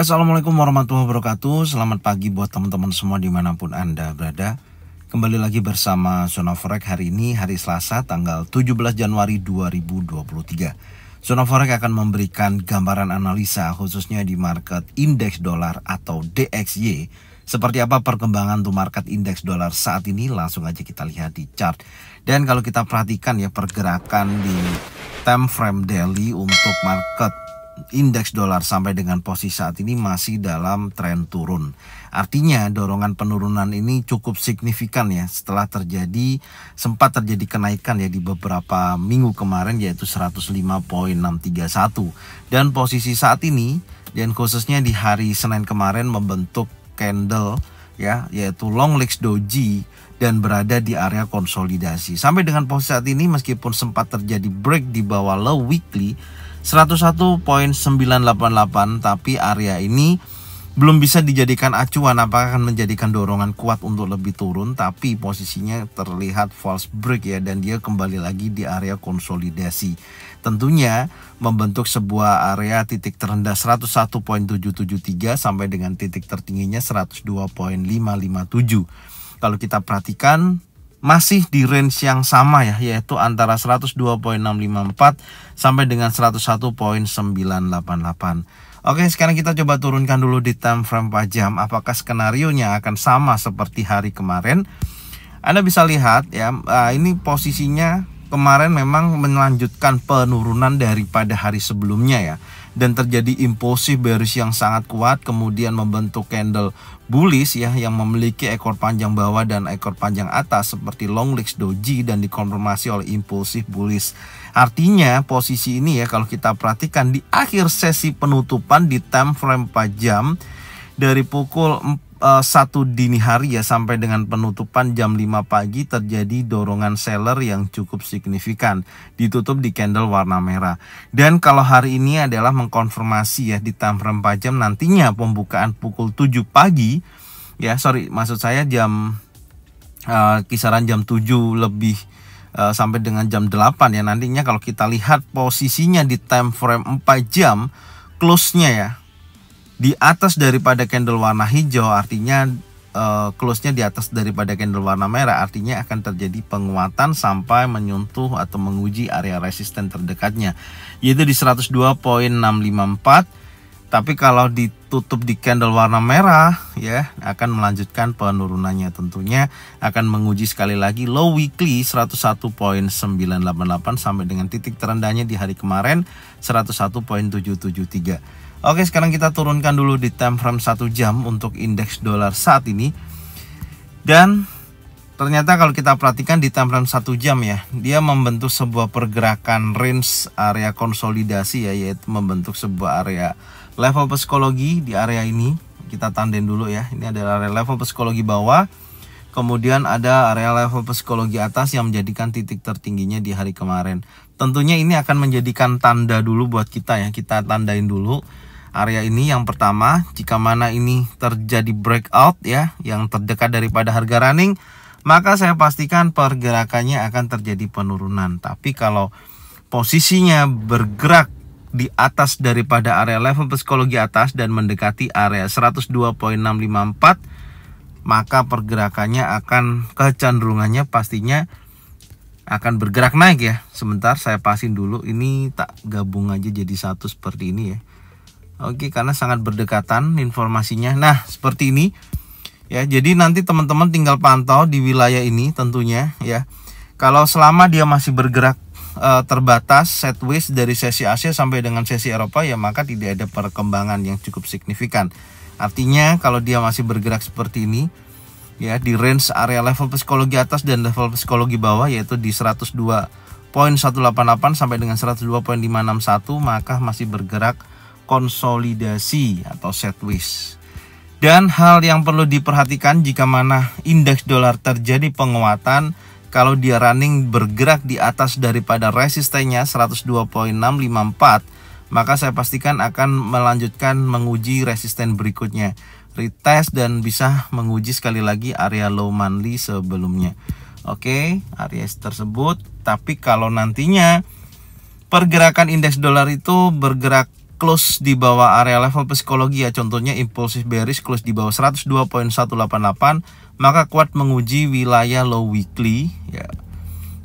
Assalamualaikum warahmatullahi wabarakatuh Selamat pagi buat teman-teman semua dimanapun Anda berada Kembali lagi bersama Sonoforek hari ini hari Selasa tanggal 17 Januari 2023 Sonoforek akan memberikan gambaran analisa khususnya di market indeks dolar atau DXY seperti apa perkembangan tuh market indeks dolar saat ini langsung aja kita lihat di chart dan kalau kita perhatikan ya pergerakan di time frame daily untuk market indeks dolar sampai dengan posisi saat ini masih dalam tren turun. Artinya dorongan penurunan ini cukup signifikan ya setelah terjadi sempat terjadi kenaikan ya di beberapa minggu kemarin yaitu 105.631 dan posisi saat ini dan khususnya di hari Senin kemarin membentuk candle ya yaitu long legs doji dan berada di area konsolidasi. Sampai dengan posisi saat ini meskipun sempat terjadi break di bawah low weekly 101.988 tapi area ini belum bisa dijadikan acuan apakah akan menjadikan dorongan kuat untuk lebih turun tapi posisinya terlihat false break ya dan dia kembali lagi di area konsolidasi tentunya membentuk sebuah area titik terendah 101.773 sampai dengan titik tertingginya 102.557 kalau kita perhatikan masih di range yang sama ya yaitu antara 102.654 sampai dengan 101.988. Oke, sekarang kita coba turunkan dulu di time frame 4 jam apakah skenario nya akan sama seperti hari kemarin. Anda bisa lihat ya, eh, ini posisinya kemarin memang melanjutkan penurunan daripada hari sebelumnya ya dan terjadi impulsif bearish yang sangat kuat kemudian membentuk candle bullish ya yang memiliki ekor panjang bawah dan ekor panjang atas seperti long legs doji dan dikonfirmasi oleh impulsif bullish. Artinya posisi ini ya kalau kita perhatikan di akhir sesi penutupan di time frame 4 jam dari pukul Eh, satu dini hari ya sampai dengan penutupan jam 5 pagi terjadi dorongan seller yang cukup signifikan ditutup di candle warna merah dan kalau hari ini adalah mengkonfirmasi ya di time frame jam nantinya pembukaan pukul 7 pagi ya sorry maksud saya jam uh, kisaran jam 7 lebih uh, sampai dengan jam 8 ya nantinya kalau kita lihat posisinya di time frame 4 jam close-nya ya di atas daripada candle warna hijau artinya uh, close-nya di atas daripada candle warna merah artinya akan terjadi penguatan sampai menyentuh atau menguji area resisten terdekatnya yaitu di 102.654 tapi kalau ditutup di candle warna merah ya akan melanjutkan penurunannya tentunya akan menguji sekali lagi low weekly 101.988 sampai dengan titik terendahnya di hari kemarin 101.773 Oke, sekarang kita turunkan dulu di time frame 1 jam untuk indeks dolar saat ini. Dan ternyata kalau kita perhatikan di time frame 1 jam ya, dia membentuk sebuah pergerakan range area konsolidasi ya, yaitu membentuk sebuah area level psikologi di area ini. Kita tanden dulu ya. Ini adalah area level psikologi bawah. Kemudian ada area level psikologi atas yang menjadikan titik tertingginya di hari kemarin. Tentunya ini akan menjadikan tanda dulu buat kita ya. Kita tandain dulu area ini yang pertama jika mana ini terjadi breakout ya yang terdekat daripada harga running maka saya pastikan pergerakannya akan terjadi penurunan tapi kalau posisinya bergerak di atas daripada area level psikologi atas dan mendekati area 102.654 maka pergerakannya akan kecenderungannya pastinya akan bergerak naik ya sebentar saya pasin dulu ini tak gabung aja jadi satu seperti ini ya Oke, karena sangat berdekatan informasinya. Nah, seperti ini. Ya, jadi nanti teman-teman tinggal pantau di wilayah ini tentunya ya. Kalau selama dia masih bergerak e, terbatas sideways dari sesi Asia sampai dengan sesi Eropa ya maka tidak ada perkembangan yang cukup signifikan. Artinya kalau dia masih bergerak seperti ini ya di range area level psikologi atas dan level psikologi bawah yaitu di 102.188 sampai dengan 102.561 maka masih bergerak konsolidasi atau sideways. Dan hal yang perlu diperhatikan jika mana indeks dolar terjadi penguatan kalau dia running bergerak di atas daripada resistennya 102.654 maka saya pastikan akan melanjutkan menguji resisten berikutnya retest dan bisa menguji sekali lagi area low monthly sebelumnya oke okay, area tersebut tapi kalau nantinya pergerakan indeks dolar itu bergerak close di bawah area level psikologi ya contohnya impulsif bearish close di bawah 102.188 maka kuat menguji wilayah low weekly ya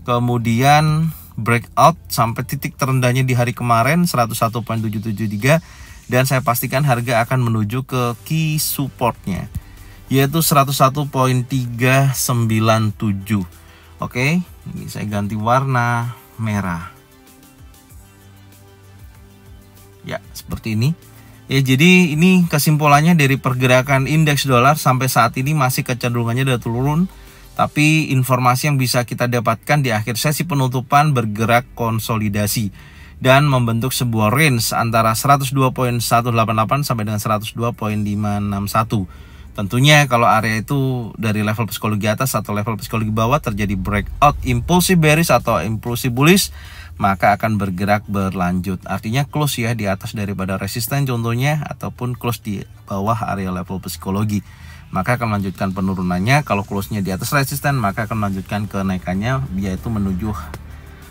kemudian breakout sampai titik terendahnya di hari kemarin 101.773 dan saya pastikan harga akan menuju ke key supportnya yaitu 101.397 oke ini saya ganti warna merah seperti ini. Ya jadi ini kesimpulannya dari pergerakan indeks dolar sampai saat ini masih kecenderungannya sudah turun. Tapi informasi yang bisa kita dapatkan di akhir sesi penutupan bergerak konsolidasi dan membentuk sebuah range antara 102.188 sampai dengan 102.561. Tentunya kalau area itu dari level psikologi atas atau level psikologi bawah terjadi breakout impulsif bearish atau impulsif bullish maka akan bergerak berlanjut. Artinya close ya di atas daripada resisten contohnya ataupun close di bawah area level psikologi. Maka akan melanjutkan penurunannya. Kalau close-nya di atas resisten maka akan melanjutkan kenaikannya yaitu menuju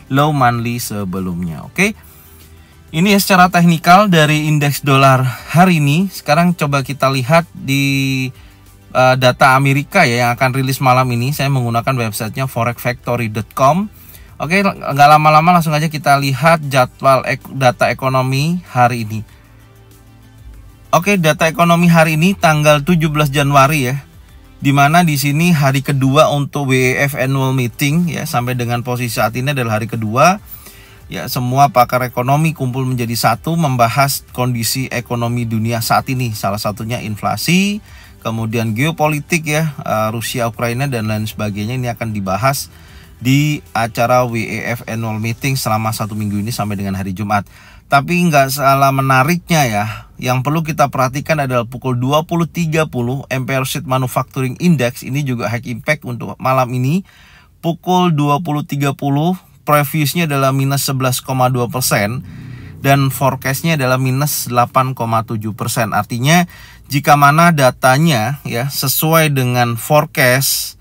low monthly sebelumnya. Oke. Okay? Ini ya secara teknikal dari indeks dolar hari ini. Sekarang coba kita lihat di eh, data Amerika ya yang akan rilis malam ini. Saya menggunakan websitenya forexfactory.com Oke, nggak lama-lama langsung aja kita lihat jadwal ek data ekonomi hari ini. Oke, data ekonomi hari ini tanggal 17 Januari ya. Dimana di sini hari kedua untuk WEF annual meeting ya sampai dengan posisi saat ini adalah hari kedua. Ya, semua pakar ekonomi kumpul menjadi satu membahas kondisi ekonomi dunia saat ini. Salah satunya inflasi, kemudian geopolitik ya, eh, Rusia Ukraina dan lain sebagainya ini akan dibahas di acara WEF Annual Meeting selama satu minggu ini sampai dengan hari Jumat. Tapi nggak salah menariknya ya, yang perlu kita perhatikan adalah pukul 20.30 MPR Sheet Manufacturing Index ini juga high impact untuk malam ini. Pukul 20.30 previousnya adalah minus 11,2 persen dan forecastnya adalah minus 8,7 persen. Artinya jika mana datanya ya sesuai dengan forecast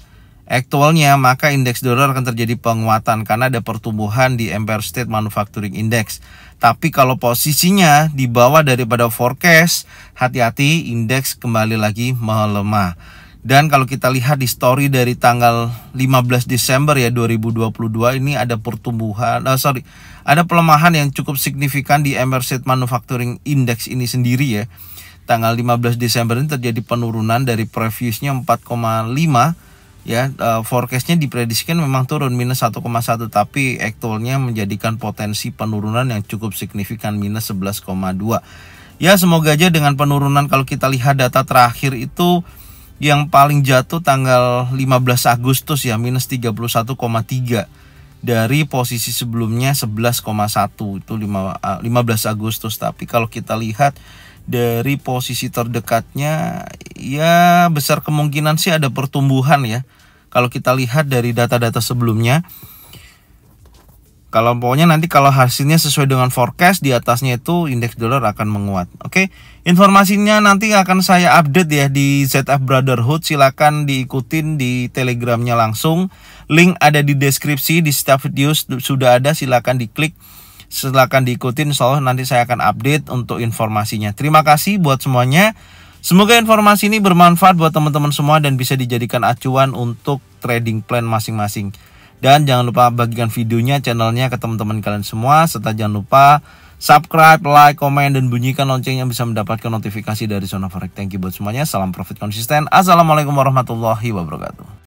Aktualnya, maka indeks dolar akan terjadi penguatan karena ada pertumbuhan di Empire State Manufacturing Index. Tapi kalau posisinya di bawah daripada forecast, hati-hati indeks kembali lagi melemah. Dan kalau kita lihat di story dari tanggal 15 Desember ya 2022 ini ada pertumbuhan, oh sorry, ada pelemahan yang cukup signifikan di Empire State Manufacturing Index ini sendiri ya. Tanggal 15 Desember ini terjadi penurunan dari previousnya 4,5 ya eh, forecastnya dipredisikan memang turun minus 1,1 tapi aktualnya menjadikan potensi penurunan yang cukup signifikan minus 11,2 ya semoga aja dengan penurunan kalau kita lihat data terakhir itu yang paling jatuh tanggal 15 Agustus ya minus 31,3 dari posisi sebelumnya 11,1 itu 5, 15 eh, Agustus tapi kalau kita lihat dari posisi terdekatnya ya besar kemungkinan sih ada pertumbuhan ya kalau kita lihat dari data-data sebelumnya kalau pokoknya nanti kalau hasilnya sesuai dengan forecast di atasnya itu indeks dolar akan menguat. Oke, okay? informasinya nanti akan saya update ya di ZF Brotherhood. Silakan diikutin di Telegramnya langsung. Link ada di deskripsi di setiap video sudah ada. Silakan diklik. Silahkan diikutin, soal nanti saya akan update untuk informasinya. Terima kasih buat semuanya. Semoga informasi ini bermanfaat buat teman-teman semua dan bisa dijadikan acuan untuk trading plan masing-masing. Dan jangan lupa bagikan videonya, channelnya ke teman-teman kalian semua. Serta jangan lupa subscribe, like, komen, dan bunyikan lonceng yang bisa mendapatkan notifikasi dari Zona Forex. Thank you buat semuanya. Salam profit konsisten. Assalamualaikum warahmatullahi wabarakatuh.